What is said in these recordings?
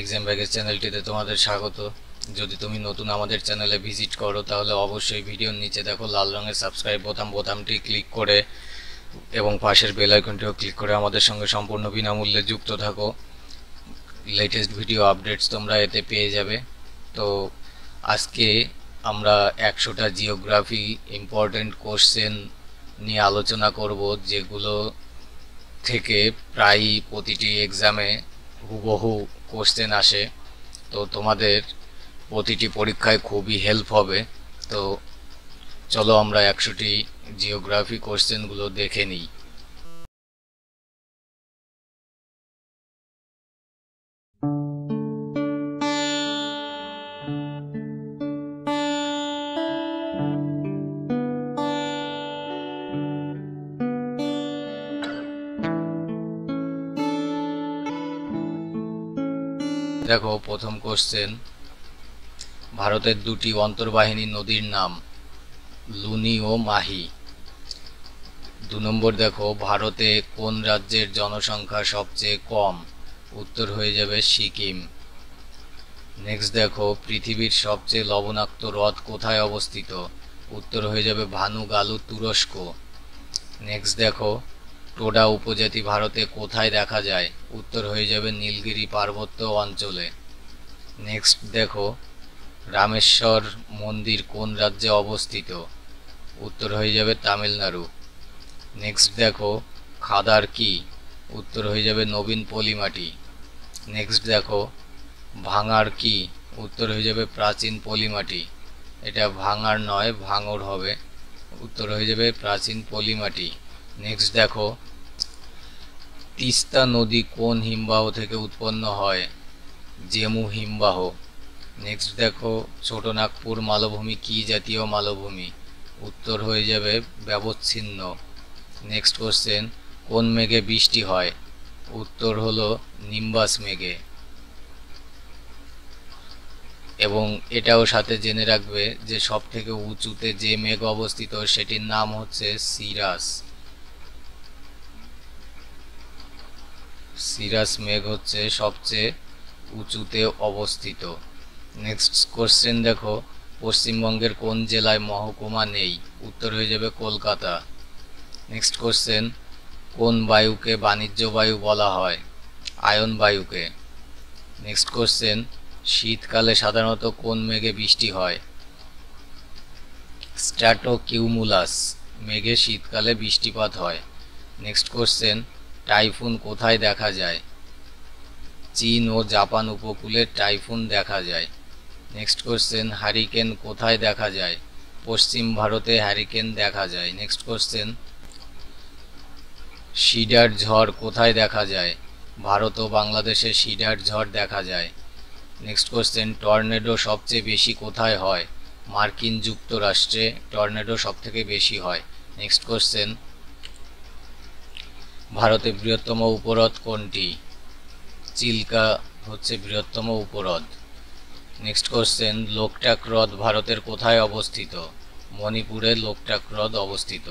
exam ব্যাগের চ্যানেলটিতে তোমাদের স্বাগত যদি তুমি নতুন আমাদের চ্যানেলে ভিজিট করো তাহলে অবশ্যই ভিডিওর নিচে দেখো লাল রঙের সাবস্ক্রাইব বোতাম বোতামটি ক্লিক করে এবং পাশের বেল আইকনটিও ক্লিক করে আমাদের সঙ্গে সম্পূর্ণ বিনামূল্যে যুক্ত থাকো লেটেস্ট ভিডিও আপডেটস তোমরা এতে পেয়ে যাবে তো আজকে আমরা একশোটা জিওগ্রাফি ইম্পর্টেন্ট কোশ্চেন নিয়ে আলোচনা করব যেগুলো থেকে প্রায়ই প্রতিটি এক্সামে হুবহু কোশ্চেন আসে তো তোমাদের প্রতিটি পরীক্ষায় খুবই হেল্প হবে তো চলো আমরা একশোটি জিওগ্রাফি কোশ্চেনগুলো দেখে নিই দেখো প্রথম কোশ্চেন ভারতের দুটি অন্তর্বাহিনী নদীর নাম লুনি ও মাহি দু নম্বর দেখো ভারতে কোন রাজ্যের জনসংখ্যা সবচেয়ে কম উত্তর হয়ে যাবে সিকিম নেক্সট দেখো পৃথিবীর সবচেয়ে লবণাক্ত হ্রদ কোথায় অবস্থিত উত্তর হয়ে যাবে ভানুগালু তুরস্ক নেক্সট দেখো টোডা উপজাতি ভারতে কোথায় দেখা যায় উত্তর হয়ে যাবে নীলগিরি পার্বত্য অঞ্চলে নেক্সট দেখো রামেশ্বর মন্দির কোন রাজ্যে অবস্থিত উত্তর হয়ে যাবে তামিলনাড়ু নেক্সট দেখো খাদার কি উত্তর হয়ে যাবে নবীন পলিমাটি নেক্সট দেখো ভাঙার কি উত্তর হয়ে যাবে প্রাচীন পলিমাটি এটা ভাঙার নয় ভাঙর হবে উত্তর হয়ে যাবে প্রাচীন পলিমাটি নেক্সট দেখো তিস্তা নদী কোন হিমবাহ থেকে উৎপন্ন হয় জেমু হিমবাহ নেক্সট দেখো ছোটনাগপুর মালভূমি কি জাতীয় মালভূমি উত্তর হয়ে যাবে ব্যবচ্ছিন্ন নেক্সট কোশ্চেন কোন মেঘে বৃষ্টি হয় উত্তর হলো নিম্বাস মেঘে এবং এটাও সাথে জেনে রাখবে যে সব থেকে উঁচুতে যে মেঘ অবস্থিত সেটির নাম হচ্ছে সিরাস সিরাস মেঘ হচ্ছে সবচেয়ে উঁচুতে অবস্থিত নেক্সট কোশ্চেন দেখো পশ্চিমবঙ্গের কোন জেলায় মহকুমা নেই উত্তর হয়ে যাবে কলকাতা নেক্সট কোশ্চেন কোন বায়ুকে বাণিজ্য বায়ু বলা হয় আয়ন বায়ুকে নেক্সট কোশ্চেন শীতকালে সাধারণত কোন মেঘে বৃষ্টি হয় স্ট্র্যাটোকিউমুলাস মেঘে শীতকালে বৃষ্টিপাত হয় নেক্সট কোশ্চেন টাইফুন কোথায় দেখা যায় চীন ও জাপান উপকূলে টাইফুন দেখা যায় নেক্সট কোশ্চেন হ্যারিকেন কোথায় দেখা যায় পশ্চিম ভারতে হ্যারিকেন দেখা যায় নেক্সট কোশ্চেন সিডার ঝড় কোথায় দেখা যায় ভারত ও বাংলাদেশে সিডার ঝড় দেখা যায় নেক্সট কোশ্চেন টর্নেডো সবচেয়ে বেশি কোথায় হয় মার্কিন যুক্তরাষ্ট্রে টর্নেডো সবথেকে বেশি হয় নেক্সট কোশ্চেন ভারতে বৃহত্তম উপহ্রদ কোনটি চিল্কা হচ্ছে বৃহত্তম উপহ্রদ নেক্সট কোশ্চেন লোকটাক হ্রদ ভারতের কোথায় অবস্থিত মণিপুরে লোকটাক হ্রদ অবস্থিত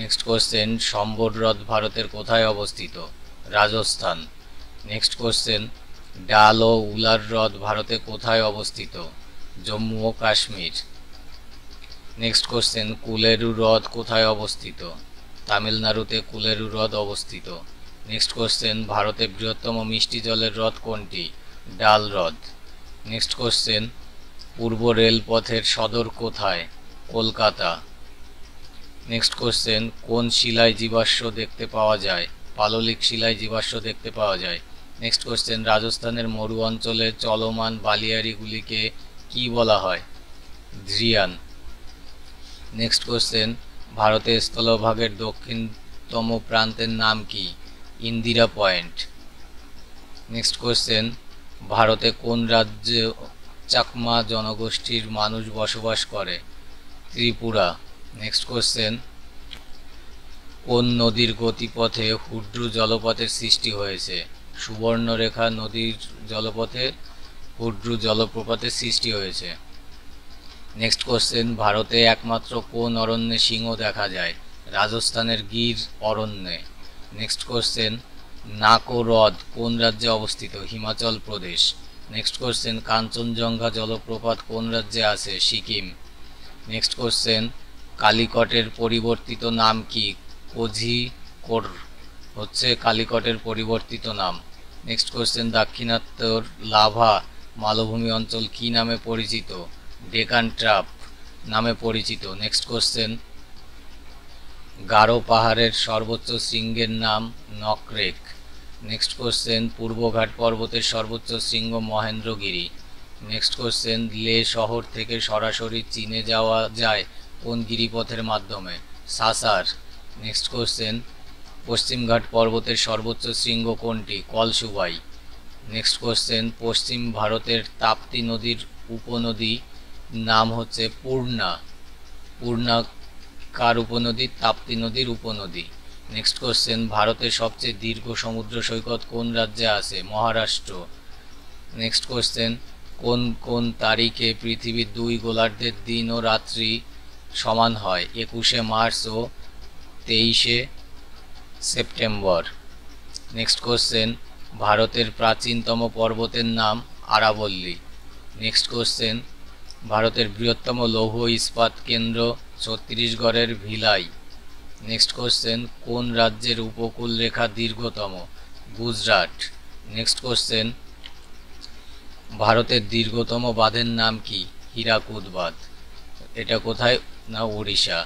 নেক্সট কোশ্চেন সম্বর হ্রদ ভারতের কোথায় অবস্থিত রাজস্থান নেক্সট কোশ্চেন ডাল ও উলার হ্রদ ভারতে কোথায় অবস্থিত জম্মু ও কাশ্মীর নেক্সট কোশ্চেন কুলেরু হ্রদ কোথায় অবস্থিত তামিলনাড়ুতে কুলেরু হ্রদ অবস্থিত নেক্সট কোশ্চেন ভারতে বৃহত্তম মিষ্টি জলের হ্রদ কোনটি ডাল হ্রদ নেক্সট কোশ্চেন পূর্ব রেলপথের সদর কোথায় কলকাতা নেক্সট কোশ্চেন কোন শিলায় জীবাশ্ম দেখতে পাওয়া যায় পাললিক শিলায় জীবাশ্ম দেখতে পাওয়া যায় নেক্সট কোশ্চেন রাজস্থানের মরু অঞ্চলে চলমান বালিয়ারিগুলিকে কি বলা হয় ধ্রিয়ান নেক্সট কোশ্চেন ভারতের স্থলভাগের দক্ষিণতম প্রান্তের নাম কি ইন্দিরা পয়েন্ট নেক্সট কোয়েশ্চেন ভারতে কোন রাজ্যে চাকমা জনগোষ্ঠীর মানুষ বসবাস করে ত্রিপুরা নেক্সট কোয়েশ্চেন কোন নদীর গতিপথে হুড্রু জলপথের সৃষ্টি হয়েছে সুবর্ণরেখা নদীর জলপথে হুড্রু জলপ্রপাতের সৃষ্টি হয়েছে নেক্সট কোশ্চেন ভারতে একমাত্র কোন অরণ্যে সিংহ দেখা যায় রাজস্থানের গির অরণ্যে নেক্সট কোশ্চেন নাকো হ্রদ কোন রাজ্যে অবস্থিত হিমাচল প্রদেশ নেক্সট কোশ্চেন কাঞ্চনজঙ্ঘা জলপ্রপাত কোন রাজ্যে আছে সিকিম নেক্সট কোশ্চেন কালিকটের পরিবর্তিত নাম কি কোর হচ্ছে কালিকটের পরিবর্তিত নাম নেক্সট কোশ্চেন দাক্ষিণাত্যর লাভা মালভূমি অঞ্চল কি নামে পরিচিত ডেকান ট্রাপ নামে পরিচিত নেক্সট কোশ্চেন গারো পাহাড়ের সর্বোচ্চ শৃঙ্গের নাম নকরেক নেক্সট কোশ্চেন পূর্বঘাট পর্বতের সর্বোচ্চ শৃঙ্গ মহেন্দ্রগিরি নেক্সট কোশ্চেন লে শহর থেকে সরাসরি চীনে যাওয়া যায় কোন গিরিপথের মাধ্যমে সাসার নেক্সট কোশ্চেন পশ্চিমঘাট পর্বতের সর্বোচ্চ শৃঙ্গ কোনটি কলসুবাই নেক্সট কোশ্চেন পশ্চিম ভারতের তাপ্তি নদীর উপনদী নাম হচ্ছে পূর্ণা পূর্ণা কার উপনদী তাপ্তি নদীর উপনদী নেক্সট কোশ্চেন ভারতের সবচেয়ে দীর্ঘ সমুদ্র সৈকত কোন রাজ্যে আছে মহারাষ্ট্র নেক্সট কোশ্চেন কোন কোন তারিখে পৃথিবীর দুই গোলার্ধের দিন ও রাত্রি সমান হয় একুশে মার্চ ও তেইশে সেপ্টেম্বর নেক্সট কোশ্চেন ভারতের প্রাচীনতম পর্বতের নাম আরাবল্লী নেক্সট কোশ্চেন ভারতের বৃহত্তম লৌহ ইস্পাত কেন্দ্র ছত্তিশগড়ের ভিলাই নেক্সট কোশ্চেন কোন রাজ্যের উপকূল রেখা দীর্ঘতম গুজরাট নেক্সট কোশ্চেন ভারতের দীর্ঘতম বাঁধের নাম কি হীরাকুদ বাঁধ এটা কোথায় না ওড়িশা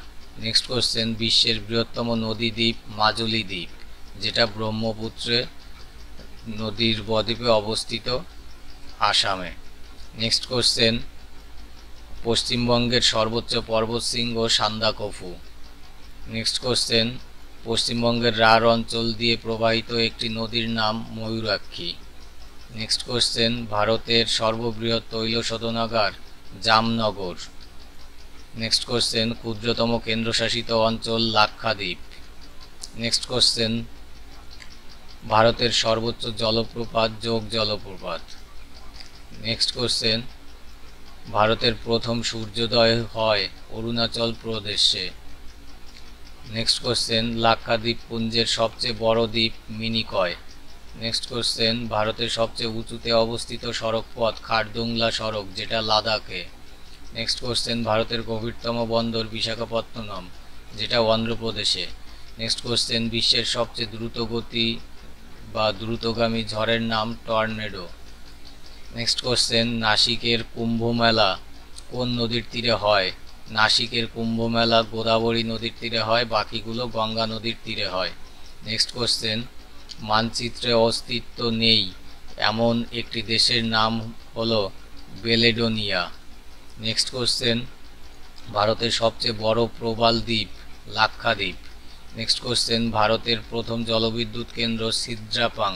নেক্সট কোশ্চেন বিশ্বের বৃহত্তম নদী দ্বীপ মাজুলি দ্বীপ যেটা ব্রহ্মপুত্রে নদীর বদ্বীপে অবস্থিত আসামে নেক্সট কোশ্চেন পশ্চিমবঙ্গের সর্বোচ্চ পর্বত শৃঙ্গ সান্দাকফু নেক্সট কোশ্চেন পশ্চিমবঙ্গের রাঢ় অঞ্চল দিয়ে প্রবাহিত একটি নদীর নাম ময়ূরাক্ষী নেক্সট কোশ্চেন ভারতের সর্ববৃহৎ তৈল শোধনাগার জামনগর নেক্সট কোশ্চেন ক্ষুদ্রতম কেন্দ্রশাসিত অঞ্চল লাক্ষাদ্বীপ নেক্সট কোশ্চেন ভারতের সর্বোচ্চ জলপ্রপাত যোগ জলপ্রপাত নেক্সট কোশ্চেন ভারতের প্রথম সূর্যোদয় হয় অরুণাচল প্রদেশে নেক্সট কোশ্চেন লাক্ষাদ্বীপ পুঞ্জের সবচেয়ে বড় দ্বীপ মিনিকয় নেক্সট কোশ্চেন ভারতের সবচেয়ে উঁচুতে অবস্থিত সড়কপথ খারদুংলা সড়ক যেটা লাদাখে নেক্সট কোশ্চেন ভারতের গভীরতম বন্দর বিশাখাপত্তনম যেটা অন্ধ্রপ্রদেশে নেক্সট কোশ্চেন বিশ্বের সবচেয়ে দ্রুতগতি বা দ্রুতগামী ঝড়ের নাম টর্নেডো নেক্সট কোশ্চেন নাসিকের কুম্ভ মেলা কোন নদীর তীরে হয় নাসিকের কুম্ভ মেলা গোদাবরী নদীর তীরে হয় বাকিগুলো গঙ্গা নদীর তীরে হয় নেক্সট কোশ্চেন মানচিত্রে অস্তিত্ব নেই এমন একটি দেশের নাম হলো বেলেডোনিয়া নেক্সট কোশ্চেন ভারতের সবচেয়ে বড় প্রবাল দ্বীপ লাক্ষাদ্বীপ নেক্সট কোশ্চেন ভারতের প্রথম জলবিদ্যুৎ কেন্দ্র সিদ্রাপাং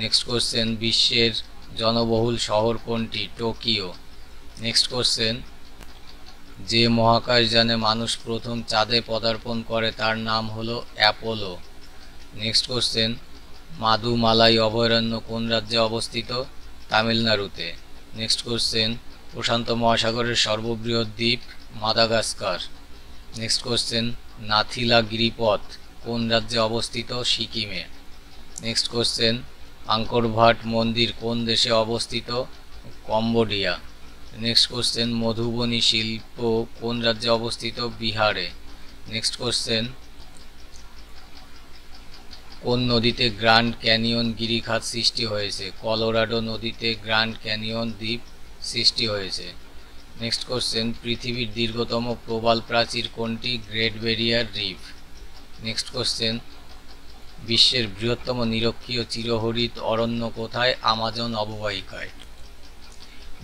নেক্সট কোশ্চেন বিশ্বের জনবহুল শহর কোনটি টোকিও নেক্সট কোশ্চেন যে মহাকাশযানে মানুষ প্রথম চাঁদে পদার্পণ করে তার নাম হলো অ্যাপোলো নেক্সট কোশ্চেন মাদুমালাই অভয়ারণ্য কোন রাজ্যে অবস্থিত তামিলনাড়ুতে নেক্সট কোশ্চেন প্রশান্ত মহাসাগরের সর্ববৃহৎ দ্বীপ মাদাগাস্কার নেক্সট কোশ্চেন নাথিলা গিরিপথ কোন রাজ্যে অবস্থিত সিকিমে নেক্সট কোশ্চেন আঙ্করভাট মন্দির কোন দেশে অবস্থিত কম্বোডিয়া নেক্সট কোশ্চেন মধুবনী শিল্প কোন রাজ্যে অবস্থিত বিহারে নেক্সট কোশ্চেন কোন নদীতে গ্র্যান্ড ক্যানিয়ন গিরিখাত সৃষ্টি হয়েছে কলোরাডো নদীতে গ্র্যান্ড ক্যানিয়ন দ্বীপ সৃষ্টি হয়েছে নেক্সট কোশ্চেন পৃথিবীর দীর্ঘতম প্রবাল প্রাচীর কোনটি great barrier reef next question বিশ্বের বৃহত্তম নিরক্ষীয় চিরহরিত অরণ্য কোথায় আমাজন অববাহিকায়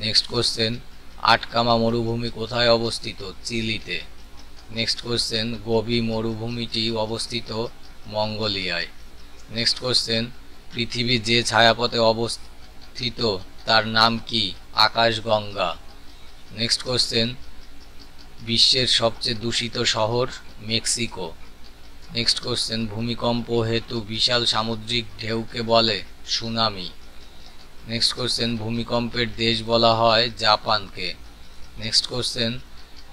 নেক্সট কোশ্চেন আটকামা মরুভূমি কোথায় অবস্থিত চিলিতে নেক্সট কোশ্চেন গোবি মরুভূমিটি অবস্থিত মঙ্গোলিয়ায় নেক্সট কোশ্চেন পৃথিবী যে ছায়াপথে অবস্থিত তার নাম কি আকাশগঙ্গা নেক্সট কোশ্চেন বিশ্বের সবচেয়ে দূষিত শহর মেক্সিকো নেক্সট কোশ্চেন ভূমিকম্প হেতু বিশাল সামুদ্রিক ঢেউকে বলে সুনামি নেক্সট কোশ্চেন ভূমিকম্পের দেশ বলা হয় জাপানকে নেক্সট কোশ্চেন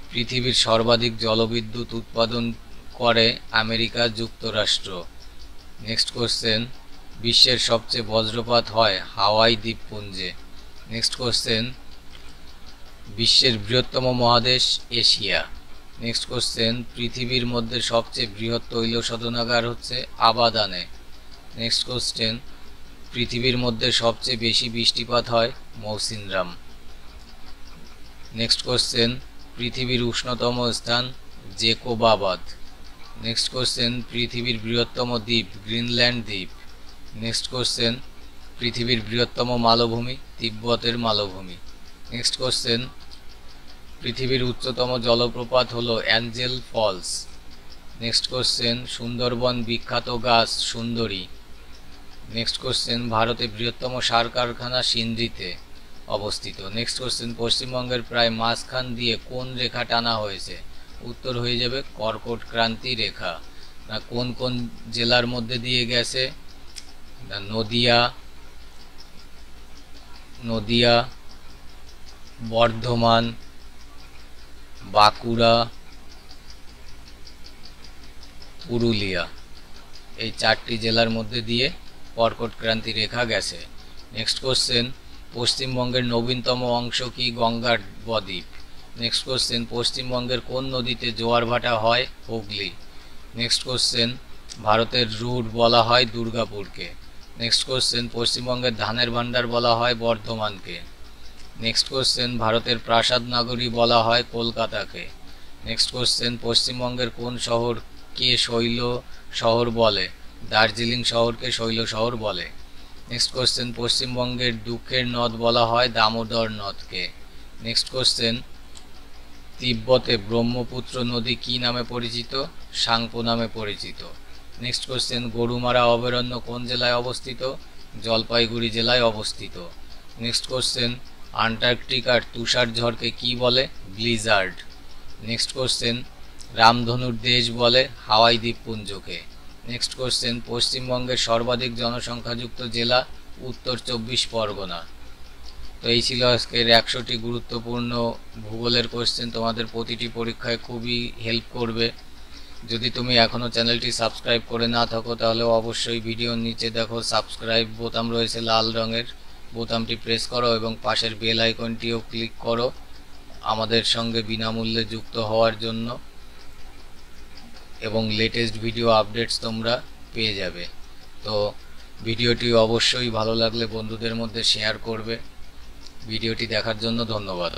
পৃথিবীর সর্বাধিক জলবিদ্যুৎ উৎপাদন করে আমেরিকা যুক্তরাষ্ট্র নেক্সট কোশ্চেন বিশ্বের সবচেয়ে বজ্রপাত হয় হাওয়াই দ্বীপপুঞ্জে নেক্সট কোশ্চেন বিশ্বের বৃহত্তম মহাদেশ এশিয়া নেক্সট কোশ্চেন পৃথিবীর মধ্যে সবচেয়ে বৃহৎ তৈল শোধনাগার হচ্ছে আবাদানে নেক্সট কোশ্চেন পৃথিবীর মধ্যে সবচেয়ে বেশি বৃষ্টিপাত হয় মৌসিনরাম নেক্সট কোশ্চেন পৃথিবীর উষ্ণতম স্থান জেকোবাবাদ নেক্সট কোশ্চেন পৃথিবীর বৃহত্তম দ্বীপ গ্রিনল্যান্ড দ্বীপ নেক্সট কোশ্চেন পৃথিবীর বৃহত্তম মালভূমি তিব্বতের মালভূমি নেক্সট কোশ্চেন পৃথিবীর উচ্চতম জলপ্রপাত হল angel falls next question Sundarbans বিখ্যাত গাছ সুন্দরী নেক্সট কোশ্চেন ভারতে বৃহত্তম সার কারখানা সিন্দ্রিতে অবস্থিত নেক্সট কোশ্চেন পশ্চিমবঙ্গের প্রায় মাঝখান দিয়ে কোন রেখা টানা হয়েছে উত্তর হয়ে যাবে কর্কট ক্রান্তি রেখা না কোন কোন জেলার মধ্যে দিয়ে গেছে না নদিয়া নদিয়া বর্ধমান বাঁকুড়া পুরুলিয়া এই চারটি জেলার মধ্যে দিয়ে কর্কট ক্রান্তি রেখা গেছে নেক্সট কোশ্চেন পশ্চিমবঙ্গের নবীনতম অংশ কি গঙ্গার বদ্বীপ নেক্সট কোশ্চেন পশ্চিমবঙ্গের কোন নদীতে জোয়ার ভাটা হয় হুগলি নেক্সট কোশ্চেন ভারতের রুট বলা হয় দুর্গাপুরকে নেক্সট কোশ্চেন পশ্চিমবঙ্গের ধানের ভাণ্ডার বলা হয় বর্ধমানকে নেক্সট কোশ্চেন ভারতের প্রাসাদ নগরী বলা হয় কলকাতাকে নেক্সট কোশ্চেন পশ্চিমবঙ্গের কোন শহরকে শৈল শহর বলে দার্জিলিং শহরকে শৈল শহর বলে নেক্সট কোশ্চেন পশ্চিমবঙ্গের দুঃখের নদ বলা হয় দামোদর নদকে নেক্সট কোশ্চেন তিব্বতে ব্রহ্মপুত্র নদী কি নামে পরিচিত সাংপো নামে পরিচিত নেক্সট কোশ্চেন গরুমারা অভয়ারণ্য কোন জেলায় অবস্থিত জলপাইগুড়ি জেলায় অবস্থিত নেক্সট কোশ্চেন আন্টার্কটিকার তুষার ঝড়কে কি বলে ব্লিজার্ড নেক্সট কোশ্চেন রামধনুর দেশ বলে হাওয়াই দ্বীপপুঞ্জকে নেক্সট কোশ্চেন পশ্চিমবঙ্গের সর্বাধিক জনসংখ্যাযুক্ত জেলা উত্তর চব্বিশ পরগনা তো এই ছিল আজকের একশোটি গুরুত্বপূর্ণ ভূগোলের কোশ্চেন তোমাদের প্রতিটি পরীক্ষায় খুবই হেল্প করবে যদি তুমি এখনও চ্যানেলটি সাবস্ক্রাইব করে না থাকো তাহলে অবশ্যই ভিডিওর নিচে দেখো সাবস্ক্রাইব বোতাম রয়েছে লাল রঙের বোতামটি প্রেস করো এবং পাশের বেল আইকনটিও ক্লিক করো আমাদের সঙ্গে বিনামূল্যে যুক্ত হওয়ার জন্য এবং লেটেস্ট ভিডিও আপডেটস তোমরা পেয়ে যাবে তো ভিডিওটি অবশ্যই ভালো লাগলে বন্ধুদের মধ্যে শেয়ার করবে ভিডিওটি দেখার জন্য ধন্যবাদ